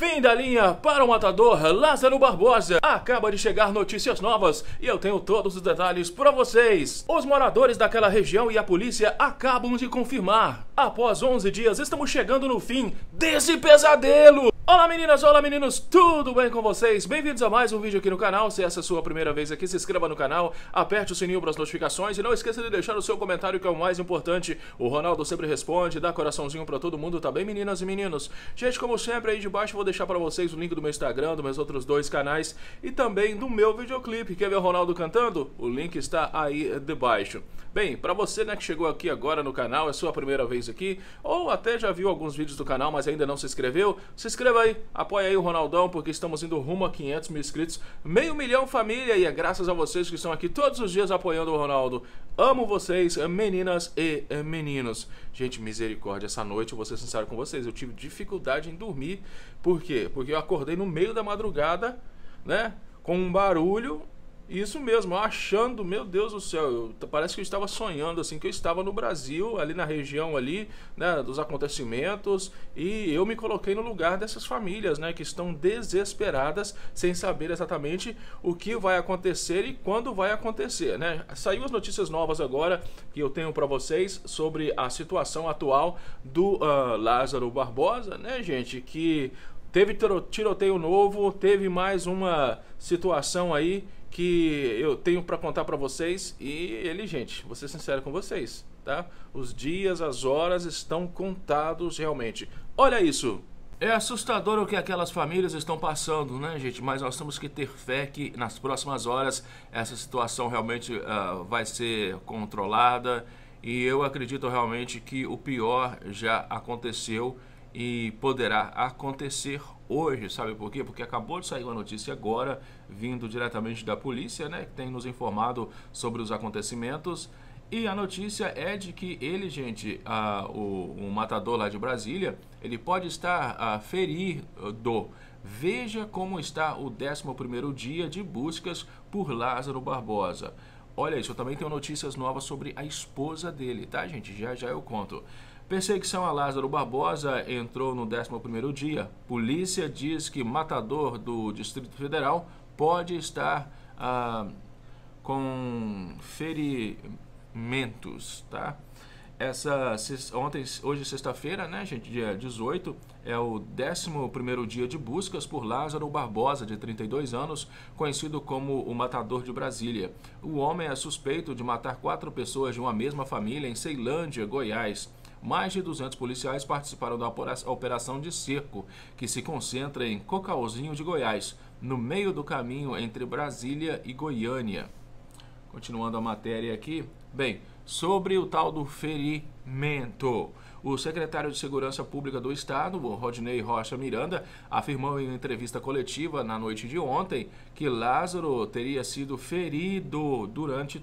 Fim da linha para o matador Lázaro Barbosa. Acaba de chegar notícias novas e eu tenho todos os detalhes para vocês. Os moradores daquela região e a polícia acabam de confirmar. Após 11 dias, estamos chegando no fim desse pesadelo. Olá meninas, olá meninos, tudo bem com vocês? Bem-vindos a mais um vídeo aqui no canal. Se essa é a sua primeira vez aqui, se inscreva no canal, aperte o sininho para as notificações e não esqueça de deixar o seu comentário que é o mais importante. O Ronaldo sempre responde, dá coraçãozinho para todo mundo, tá bem meninas e meninos? Gente, como sempre aí de baixo vou deixar para vocês o link do meu Instagram, dos meus outros dois canais e também do meu videoclipe. Quer ver o Ronaldo cantando? O link está aí debaixo. Bem, para você né, que chegou aqui agora no canal, é sua primeira vez aqui, ou até já viu alguns vídeos do canal, mas ainda não se inscreveu, se inscreva aí, apoia aí o Ronaldão, porque estamos indo rumo a 500 mil inscritos, meio milhão família, e é graças a vocês que estão aqui todos os dias apoiando o Ronaldo. Amo vocês, meninas e eh, meninos. Gente, misericórdia, essa noite eu vou ser sincero com vocês, eu tive dificuldade em dormir, por quê? Porque eu acordei no meio da madrugada, né, com um barulho, isso mesmo, achando, meu Deus do céu, eu, parece que eu estava sonhando assim, que eu estava no Brasil, ali na região ali, né, dos acontecimentos, e eu me coloquei no lugar dessas famílias, né, que estão desesperadas, sem saber exatamente o que vai acontecer e quando vai acontecer, né? Saiu as notícias novas agora que eu tenho para vocês sobre a situação atual do uh, Lázaro Barbosa, né, gente, que teve tiroteio novo, teve mais uma situação aí que eu tenho para contar para vocês e ele, gente, vou ser sincero com vocês, tá? Os dias, as horas estão contados realmente. Olha isso. É assustador o que aquelas famílias estão passando, né, gente? Mas nós temos que ter fé que nas próximas horas essa situação realmente uh, vai ser controlada e eu acredito realmente que o pior já aconteceu e poderá acontecer hoje, sabe por quê? Porque acabou de sair uma notícia agora, vindo diretamente da polícia, né, que tem nos informado sobre os acontecimentos. E a notícia é de que ele, gente, a, o, matador lá de Brasília, ele pode estar a, ferido. Veja como está o 11º dia de buscas por Lázaro Barbosa. Olha isso, eu também tenho notícias novas sobre a esposa dele, tá, gente? Já já eu conto. Perseguição a Lázaro Barbosa entrou no 11º dia. Polícia diz que matador do Distrito Federal pode estar ah, com ferimentos, tá? Essa ontem, hoje sexta-feira, né, gente, dia 18, é o 11º dia de buscas por Lázaro Barbosa, de 32 anos, conhecido como o Matador de Brasília. O homem é suspeito de matar quatro pessoas de uma mesma família em Ceilândia, Goiás mais de 200 policiais participaram da operação de cerco, que se concentra em Cocalzinho de Goiás, no meio do caminho entre Brasília e Goiânia. Continuando a matéria aqui, bem, sobre o tal do ferimento. O secretário de Segurança Pública do Estado, Rodney Rocha Miranda, afirmou em entrevista coletiva na noite de ontem que Lázaro teria sido ferido durante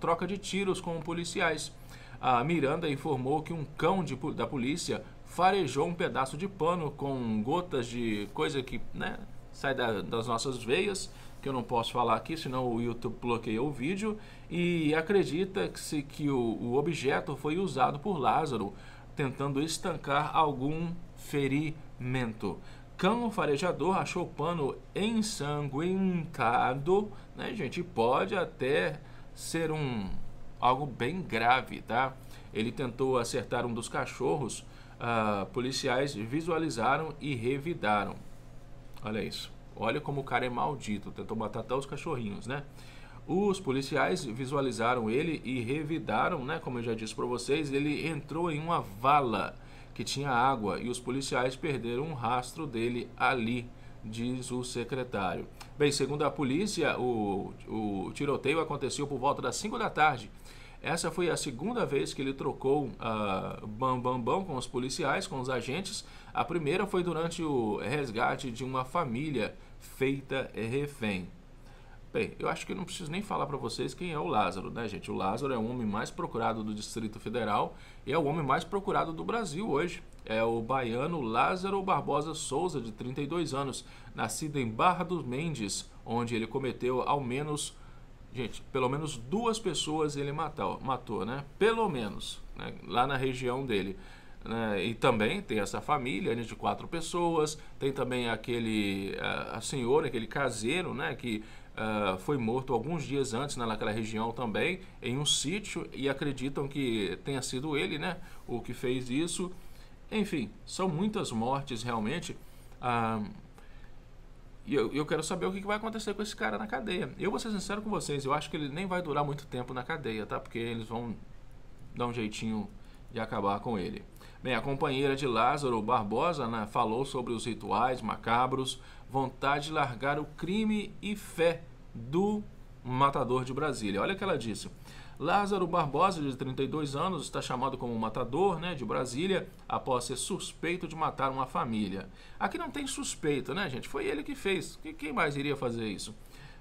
troca de tiros com policiais a Miranda informou que um cão de, da polícia farejou um pedaço de pano com gotas de coisa que né, sai da, das nossas veias, que eu não posso falar aqui, senão o YouTube bloqueia o vídeo, e acredita-se que o, o objeto foi usado por Lázaro, tentando estancar algum ferimento cão farejador achou o pano ensanguentado, né, gente? Pode até ser um algo bem grave, tá? Ele tentou acertar um dos cachorros, uh, policiais visualizaram e revidaram. Olha isso. Olha como o cara é maldito, tentou matar até os cachorrinhos, né? Os policiais visualizaram ele e revidaram, né? Como eu já disse para vocês, ele entrou em uma vala que tinha água e os policiais perderam um rastro dele ali diz o secretário. Bem, segundo a polícia, o, o tiroteio aconteceu por volta das 5 da tarde. Essa foi a segunda vez que ele trocou uh, bam, bam, bam com os policiais, com os agentes. A primeira foi durante o resgate de uma família feita refém. Bem, eu acho que não preciso nem falar para vocês quem é o Lázaro, né, gente? O Lázaro é o homem mais procurado do Distrito Federal e é o homem mais procurado do Brasil hoje. É o baiano Lázaro Barbosa Souza, de 32 anos, nascido em Barra dos Mendes, onde ele cometeu ao menos, gente, pelo menos duas pessoas ele matou, matou né? Pelo menos, né? lá na região dele. Né? E também tem essa família né, de quatro pessoas, tem também aquele a, eh, a senhora, aquele caseiro, né, que uh, foi morto alguns dias antes né, naquela região também, em um sítio, e acreditam que tenha sido ele né, o que fez isso. Enfim, são muitas mortes realmente. Uh, e eu, eu, quero saber o que vai acontecer com esse cara na cadeia. Eu vou ser sincero com vocês, eu acho que ele nem vai durar muito tempo na cadeia, tá? Porque eles vão dar um jeitinho de acabar com ele. Bem, a companheira de Lázaro Barbosa né, falou sobre os rituais macabros, vontade de largar o crime e fé do matador de Brasília. Olha o que ela disse. Lázaro Barbosa, de 32 anos, está chamado como matador né, de Brasília após ser suspeito de matar uma família. Aqui não tem suspeito, né, gente? Foi ele que fez. Quem mais iria fazer isso?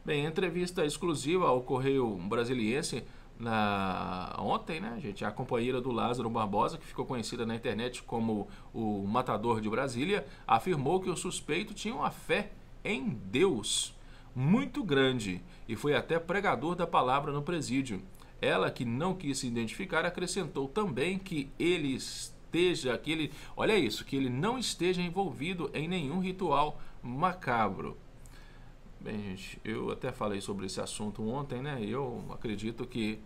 Bem, entrevista exclusiva ao Correio Brasiliense, na, ontem, né, gente? A companheira do Lázaro Barbosa, que ficou conhecida na internet como o Matador de Brasília, afirmou que o suspeito tinha uma fé em Deus muito grande e foi até pregador da palavra no presídio. Ela, que não quis se identificar, acrescentou também que ele esteja, que ele, olha isso, que ele não esteja envolvido em nenhum ritual macabro. Bem, gente, eu até falei sobre esse assunto ontem, né? Eu acredito que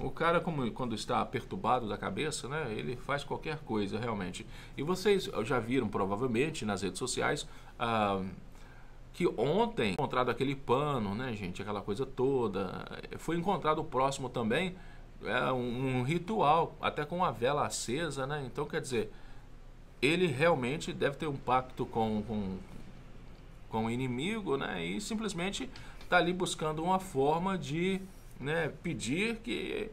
o cara, como, quando está perturbado da cabeça, né, ele faz qualquer coisa realmente. E vocês já viram provavelmente nas redes sociais ah, que ontem encontrado aquele pano, né, gente, aquela coisa toda. Foi encontrado próximo também é, um, um ritual, até com a vela acesa, né? Então, quer dizer, ele realmente deve ter um pacto com, com, com o inimigo, né? E simplesmente está ali buscando uma forma de né, pedir que,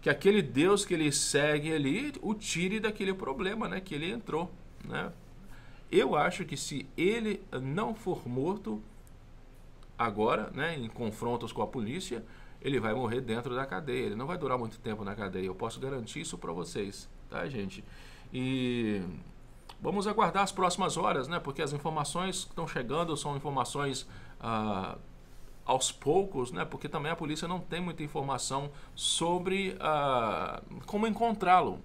que aquele Deus que ele segue ali o tire daquele problema né, que ele entrou. Né? Eu acho que se ele não for morto agora, né, em confrontos com a polícia, ele vai morrer dentro da cadeia. Ele não vai durar muito tempo na cadeia. Eu posso garantir isso para vocês, tá, gente? E vamos aguardar as próximas horas, né? Porque as informações que estão chegando são informações ah, aos poucos, né? Porque também a polícia não tem muita informação sobre uh, como encontrá-lo.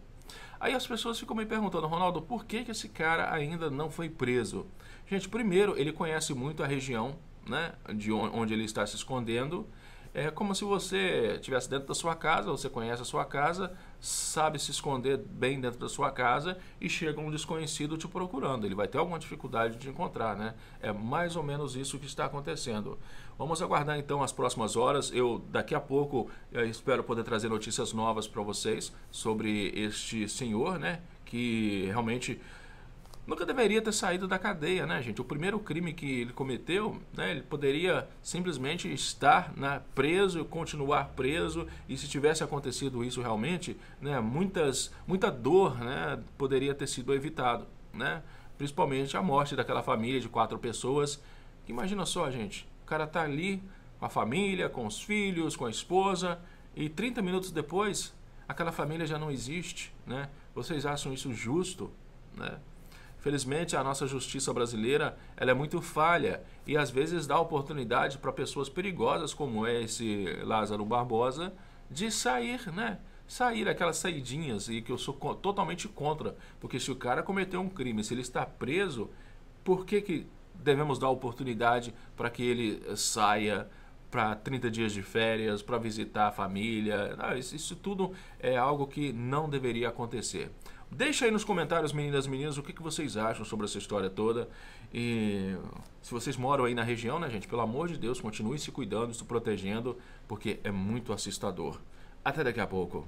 Aí as pessoas ficam me perguntando, Ronaldo, por que, que esse cara ainda não foi preso? Gente, primeiro, ele conhece muito a região né, de onde ele está se escondendo. É como se você tivesse dentro da sua casa, você conhece a sua casa, sabe se esconder bem dentro da sua casa e chega um desconhecido te procurando. Ele vai ter alguma dificuldade de te encontrar, né? É mais ou menos isso que está acontecendo. Vamos aguardar então as próximas horas. Eu daqui a pouco eh, espero poder trazer notícias novas para vocês sobre este senhor, né? Que realmente nunca deveria ter saído da cadeia, né, gente? O primeiro crime que ele cometeu, né, ele poderia simplesmente estar né, preso continuar preso, e se tivesse acontecido isso realmente, né, muitas, muita dor né, poderia ter sido evitado, né? Principalmente a morte daquela família de quatro pessoas. Imagina só, gente, o cara tá ali com a família, com os filhos, com a esposa, e 30 minutos depois, aquela família já não existe, né? Vocês acham isso justo, né? Felizmente, a nossa justiça brasileira ela é muito falha e às vezes dá oportunidade para pessoas perigosas como é esse Lázaro Barbosa de sair, né? Sair aquelas saidinhas e que eu sou totalmente contra, porque se o cara cometeu um crime, se ele está preso, por que, que devemos dar oportunidade para que ele saia para 30 dias de férias, para visitar a família? Não, isso, isso tudo é algo que não deveria acontecer. Deixa aí nos comentários, meninas e meninas, o que, que vocês acham sobre essa história toda. E se vocês moram aí na região, né, gente? Pelo amor de Deus, continue se cuidando, se protegendo, porque é muito assustador. Até daqui a pouco.